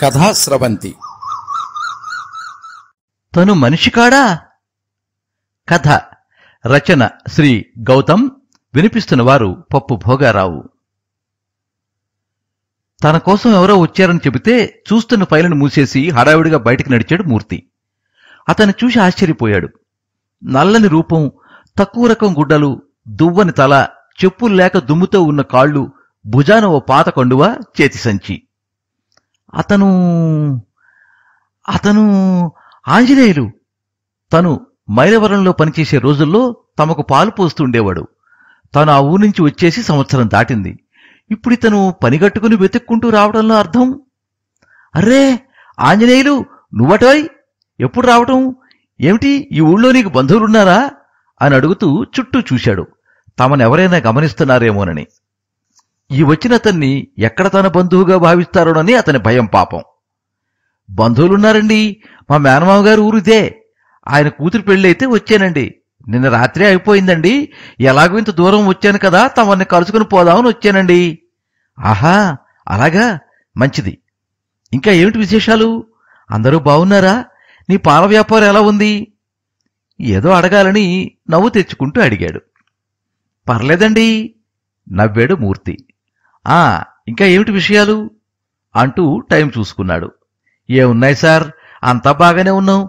కథాస్రవంతి తను మనిషి కాడా కథ రచన శ్రీ గౌతమ్ వినిపిస్తున్న వారు పప్పు భోగారావు తన కోసం ఎవరో వచ్చారని చెబితే చూస్తున్న ఫైలను మూసేసి హడావిడిగా బయటికి నడిచాడు మూర్తి అతను చూసి ఆశ్చర్యపోయాడు నల్లని రూపం తక్కువ రకం గుడ్డలు దువ్వని తల చెప్పులు లేక దుమ్ముతో ఉన్న కాళ్ళు భుజాన ఓ పాత కండువ చేతి సంచి అతను అతను ఆంజనేయులు తను మైలవరంలో పనిచేసే రోజుల్లో తమకు పాలు పోస్తుండేవాడు తను ఆ ఊరు నుంచి వచ్చేసి సంవత్సరం దాటింది ఇప్పుడు ఇతను పనిగట్టుకుని వెతుక్కుంటూ రావడంలో అర్థం అర్రే ఆంజనేయులు నువ్వటోయ్ ఎప్పుడు రావటం ఏమిటి ఈ ఊళ్ళో నీకు బంధువులున్నారా అని అడుగుతూ చుట్టూ చూశాడు తమనెవరైనా గమనిస్తున్నారేమోనని ఈ వచ్చినతన్ని ఎక్కడ తన బంధువుగా భావిస్తారోనని అతని భయం పాపం బంధువులున్నారండి మా మేనమావ గారు ఊరిదే ఆయన కూతురు పెళ్ళైతే వచ్చానండి నిన్న రాత్రి అయిపోయిందండి ఎలాగో ఇంత దూరం వచ్చాను కదా తమని కలుసుకుని పోదామని వచ్చానండి ఆహా అలాగా మంచిది ఇంకా ఏమిటి విశేషాలు అందరూ బాగున్నారా నీ పాల వ్యాపారం ఎలా ఉంది ఏదో అడగాలని నవ్వు తెచ్చుకుంటూ అడిగాడు పర్లేదండి నవ్వాడు మూర్తి ఆ ఇంకా ఏమిటి విషయాలు అంటూ టైం చూసుకున్నాడు ఏమున్నాయి సార్ అంతా బాగానే ఉన్నాం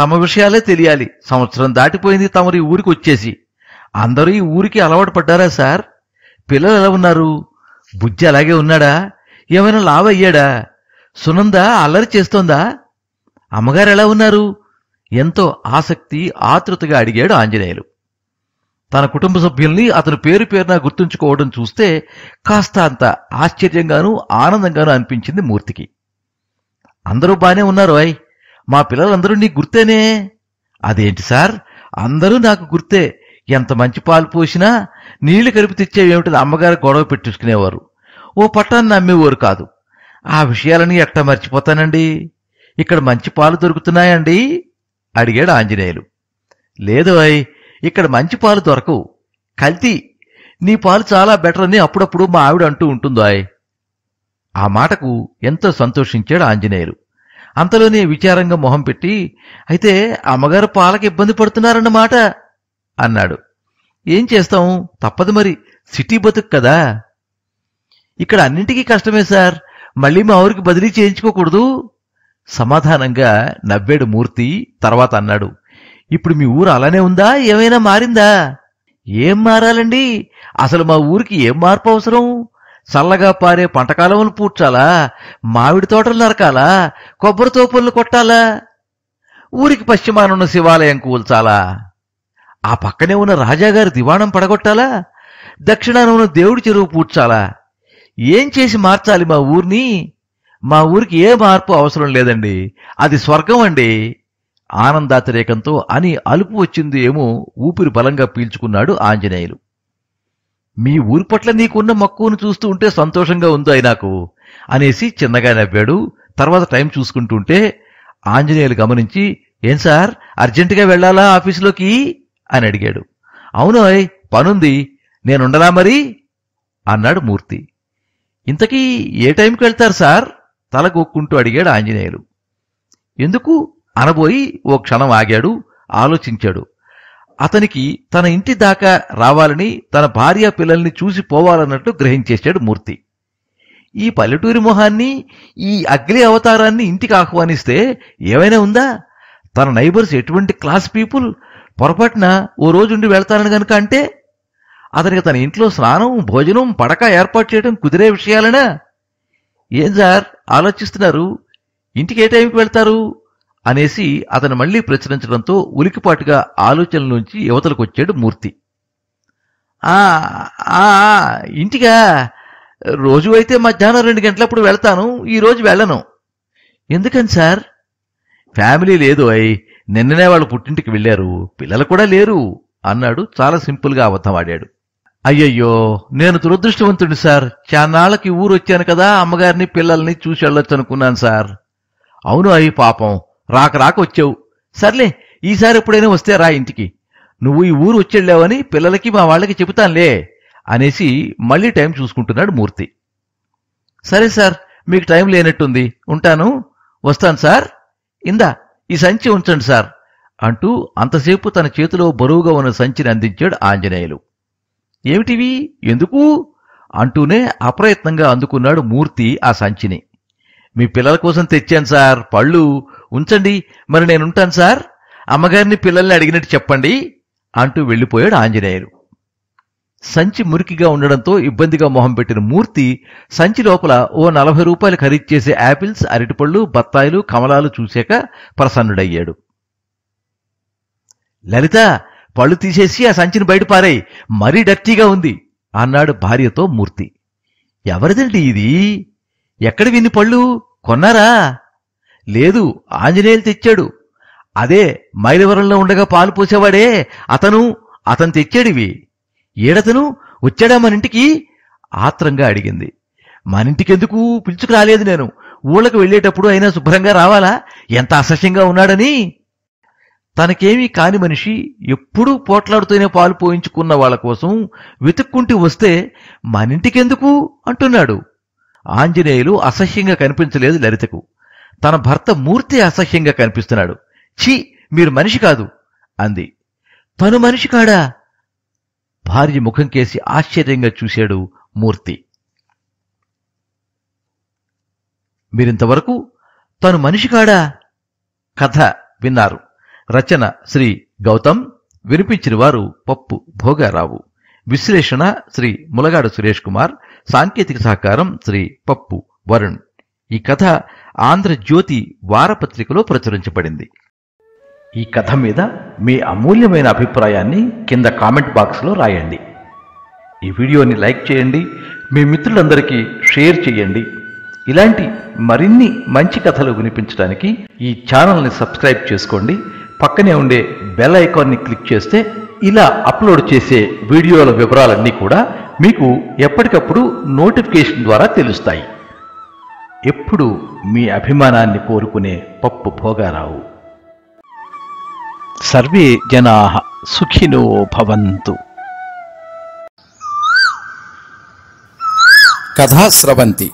తమ విషయాలే తెలియాలి సంవత్సరం దాటిపోయింది తమరి ఊరికి వచ్చేసి అందరూ ఈ ఊరికి అలవాటు పడ్డారా సార్ పిల్లలు ఎలా ఉన్నారు బుజ్జి అలాగే ఉన్నాడా ఏమైనా లావయ్యాడా సునంద అల్లరి చేస్తోందా అమ్మగారు ఎలా ఉన్నారు ఎంతో ఆసక్తి ఆతృతగా అడిగాడు ఆంజనేయులు తన కుటుంబ సభ్యుల్ని అతను పేరు పేరున గుర్తుంచుకోవడం చూస్తే కాస్త అంత ఆశ్చర్యంగానూ ఆనందంగానూ అనిపించింది మూర్తికి అందరూ బానే ఉన్నారు అయ్ మా పిల్లలందరూ నీకు గుర్తేనే అదేంటి సార్ అందరూ నాకు గుర్తే ఎంత మంచి పాలు పోసినా నీళ్లు కలిపి తెచ్చేవేమిటని అమ్మగారు గొడవ పెట్టించుకునేవారు ఓ పట్టాన్ని నమ్మేవారు కాదు ఆ విషయాలని ఎట్టా మర్చిపోతానండి ఇక్కడ మంచి పాలు దొరుకుతున్నాయండి అడిగాడు ఆంజనేయులు లేదు అయ్ ఇక్కడ మంచి పాలు దొరకవు కల్తీ నీ పాలు చాలా బెటర్ అని అప్పుడప్పుడు మా ఆవిడ అంటూ ఉంటుందాయ్ ఆ మాటకు ఎంతో సంతోషించాడు ఆంజనేయులు అంతలోనే విచారంగా మొహం పెట్టి అయితే అమ్మగారు పాలకి ఇబ్బంది పడుతున్నారన్నమాట అన్నాడు ఏం చేస్తాం తప్పదు మరి సిటీ బతుకు కదా ఇక్కడ అన్నింటికీ కష్టమే సార్ మళ్ళీ మా ఊరికి బదిలీ చేయించుకోకూడదు సమాధానంగా నవ్వాడు మూర్తి తర్వాత అన్నాడు ఇప్పుడు మీ ఊరు అలానే ఉందా ఏమైనా మారిందా ఏం మారాలండి అసలు మా ఊరికి ఏం మార్పు అవసరం చల్లగా పారే పంటకాలములు పూడ్చాలా మామిడి తోటలు నరకాలా కొబ్బరి తోపులు కొట్టాలా ఊరికి పశ్చిమానున్న శివాలయం కూల్చాలా ఆ పక్కనే ఉన్న రాజాగారి దివాణం పడగొట్టాలా దక్షిణాన ఉన్న దేవుడి చెరువు పూడ్చాలా ఏం చేసి మార్చాలి మా ఊరిని మా ఊరికి ఏ మార్పు అవసరం లేదండి అది స్వర్గం అండి ఆనందాతిరేకంతో అని అలుపు వచ్చింది ఏమో ఊపిరి బలంగా పీల్చుకున్నాడు ఆంజనేయులు మీ ఊరి పట్ల నీకున్న మక్కువను చూస్తూ ఉంటే సంతోషంగా ఉందాయి నాకు అనేసి చిన్నగా నవ్వాడు తర్వాత టైం చూసుకుంటుంటే ఆంజనేయులు గమనించి ఏం సార్ అర్జెంటుగా వెళ్ళాలా ఆఫీసులోకి అని అడిగాడు అవునోయ్ పనుంది నేనుండనా మరి అన్నాడు మూర్తి ఇంతకీ ఏ టైంకి వెళ్తారు సార్ తల గొక్కుంటూ అడిగాడు ఆంజనేయులు ఎందుకు అనబోయి ఓ క్షణం ఆగాడు ఆలోచించాడు అతనికి తన ఇంటి దాకా రావాలని తన భార్య పిల్లల్ని చూసి పోవాలన్నట్టు గ్రహించేశాడు మూర్తి ఈ పల్లెటూరి మొహాన్ని ఈ అగ్ని అవతారాన్ని ఇంటికి ఆహ్వానిస్తే ఏమైనా ఉందా తన నైబర్స్ ఎటువంటి క్లాస్ పీపుల్ పొరపాటున ఓ రోజుండి వెళ్తానని గనుక అంటే అతనికి తన ఇంట్లో స్నానం భోజనం పడక ఏర్పాటు చేయడం కుదిరే విషయాలనా ఏం సార్ ఆలోచిస్తున్నారు ఇంటికి ఏ టైంకి వెళ్తారు అనేసి అతను మళ్లీ ప్రచురించడంతో ఉలికిపాటుగా ఆలోచనల నుంచి యువతలకొచ్చాడు మూర్తి ఆ ఇంటిగా రోజు అయితే మధ్యాహ్నం రెండు గంటలప్పుడు వెళ్తాను ఈరోజు వెళ్ళను ఎందుకని సార్ ఫ్యామిలీ లేదు అయి నిన్ననే వాళ్ళు పుట్టింటికి వెళ్ళారు పిల్లలు కూడా లేరు అన్నాడు చాలా సింపుల్గా అబద్ధమాడాడు అయ్యయ్యో నేను దురదృష్టవంతుడు సార్ చాన్నాళ్ళకి ఊరొచ్చాను కదా అమ్మగారిని పిల్లల్ని చూసి వెళ్ళొచ్చు అనుకున్నాను సార్ అవును అయ్యి పాపం రాక రాక వచ్చావు సర్లే ఈసారి ఎప్పుడైనా వస్తే రా ఇంటికి నువ్వు ఈ ఊరు వచ్చెళ్ళావని పిల్లలకి మా వాళ్ళకి చెబుతానులే అనేసి మళ్ళీ టైం చూసుకుంటున్నాడు మూర్తి సరే సార్ మీకు టైం లేనట్టుంది ఉంటాను వస్తాను సార్ ఇందా ఈ సంచి ఉంచండి సార్ అంటూ అంతసేపు తన చేతిలో బరువుగా ఉన్న సంచిని అందించాడు ఆంజనేయులు ఏమిటివి ఎందుకు అంటూనే అప్రయత్నంగా అందుకున్నాడు మూర్తి ఆ సంచిని మీ పిల్లల కోసం తెచ్చాను సార్ పళ్ళు ఉంచండి మరి నేనుంటాను సార్ అమ్మగారిని పిల్లల్ని అడిగినట్టు చెప్పండి అంటూ వెళ్ళిపోయాడు ఆంజనేయులు సంచి మురికిగా ఉండడంతో ఇబ్బందిగా మొహం పెట్టిన మూర్తి సంచి లోపల ఓ నలభై రూపాయలు ఖరీదు చేసే యాపిల్స్ అరటిపళ్ళు బత్తాయిలు కమలాలు చూశాక ప్రసన్నుడయ్యాడు లలిత పళ్ళు తీసేసి ఆ సంచిని బయట మరీ డర్టీగా ఉంది అన్నాడు భార్యతో మూర్తి ఎవరిదండి ఇది ఎక్కడ విని పళ్ళు కొన్నారా లేదు ఆంజనేయులు తెచ్చాడు అదే మైలవరంలో ఉండగా పాలు పోసేవాడే అతను అతను తెచ్చాడివి ఏడతను వచ్చాడా మన ఇంటికి ఆత్రంగా అడిగింది మన ఇంటికెందుకు పిలుచుకు రాలేదు నేను ఊళ్ళకు వెళ్ళేటప్పుడు అయినా శుభ్రంగా రావాలా ఎంత అసహ్యంగా ఉన్నాడని తనకేమీ కాని మనిషి ఎప్పుడూ పోట్లాడుతూనే పాలు పోయించుకున్న వాళ్ళ కోసం వెతుక్కుంటూ వస్తే మనింటికెందుకు అంటున్నాడు ఆంజనేయులు అసహ్యంగా కనిపించలేదు లలితకు తన భర్త మూర్తి అసహ్యంగా కనిపిస్తున్నాడు ఛీ మీరు మనిషి కాదు అంది తను మనిషి కాడా భార్య ముఖం కేసి ఆశ్చర్యంగా చూశాడు మూర్తి మీరింతవరకు తను మనిషి కాడా కథ విన్నారు రచన శ్రీ గౌతమ్ వినిపించిన వారు పప్పు భోగారావు విశ్లేషణ శ్రీ ములగాడు సురేష్ కుమార్ సాంకేతిక సహకారం శ్రీ పప్పు వరుణ్ ఈ కథ ఆంధ్రజ్యోతి వారపత్రికలో ప్రచురించబడింది ఈ కథ మీద మీ అమూల్యమైన అభిప్రాయాన్ని కింద కామెంట్ బాక్స్లో రాయండి ఈ వీడియోని లైక్ చేయండి మీ మిత్రులందరికీ షేర్ చేయండి ఇలాంటి మరిన్ని మంచి కథలు వినిపించడానికి ఈ ఛానల్ని సబ్స్క్రైబ్ చేసుకోండి పక్కనే ఉండే బెల్ ఐకాన్ని క్లిక్ చేస్తే ఇలా అప్లోడ్ చేసే వీడియోల వివరాలన్నీ కూడా మీకు ఎప్పటికప్పుడు నోటిఫికేషన్ ద్వారా తెలుస్తాయి ఎప్పుడు మీ అభిమానాన్ని కోరుకునే పప్పు భోగారావు సర్వే జనా సుఖినో భవంతు కథా స్రవంతి